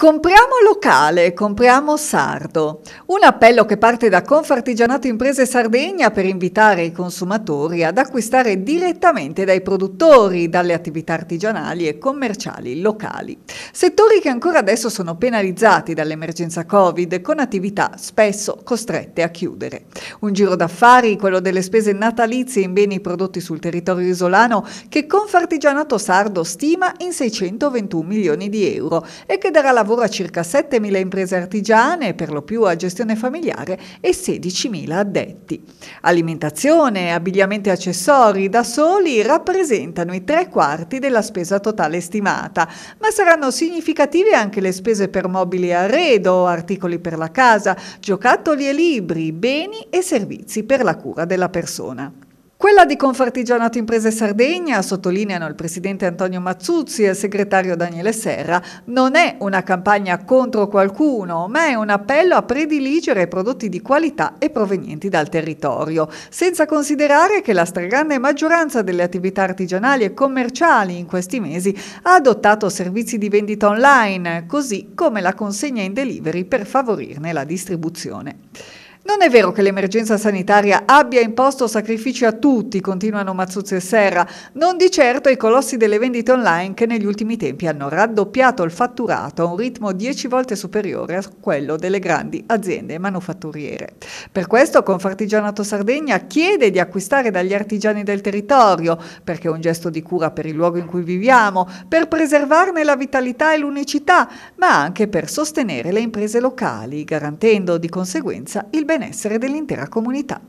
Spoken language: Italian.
Compriamo locale, compriamo sardo. Un appello che parte da Confartigianato Imprese Sardegna per invitare i consumatori ad acquistare direttamente dai produttori, dalle attività artigianali e commerciali locali. Settori che ancora adesso sono penalizzati dall'emergenza Covid con attività spesso costrette a chiudere. Un giro d'affari, quello delle spese natalizie in beni prodotti sul territorio isolano che Confartigianato Sardo stima in 621 milioni di euro e che darà la lavora circa 7.000 imprese artigiane, per lo più a gestione familiare, e 16.000 addetti. Alimentazione, abbigliamento e accessori da soli rappresentano i tre quarti della spesa totale stimata, ma saranno significative anche le spese per mobili e arredo, articoli per la casa, giocattoli e libri, beni e servizi per la cura della persona. Quella di Confartigianato Imprese Sardegna, sottolineano il presidente Antonio Mazzuzzi e il segretario Daniele Serra, non è una campagna contro qualcuno, ma è un appello a prediligere prodotti di qualità e provenienti dal territorio, senza considerare che la stragrande maggioranza delle attività artigianali e commerciali in questi mesi ha adottato servizi di vendita online, così come la consegna in delivery per favorirne la distribuzione. Non è vero che l'emergenza sanitaria abbia imposto sacrifici a tutti, continuano Mazzuzzi e Serra, non di certo i colossi delle vendite online che negli ultimi tempi hanno raddoppiato il fatturato a un ritmo dieci volte superiore a quello delle grandi aziende manufatturiere. Per questo Confartigianato Sardegna chiede di acquistare dagli artigiani del territorio, perché è un gesto di cura per il luogo in cui viviamo, per preservarne la vitalità e l'unicità, ma anche per sostenere le imprese locali, garantendo di conseguenza il benessere dell'intera comunità.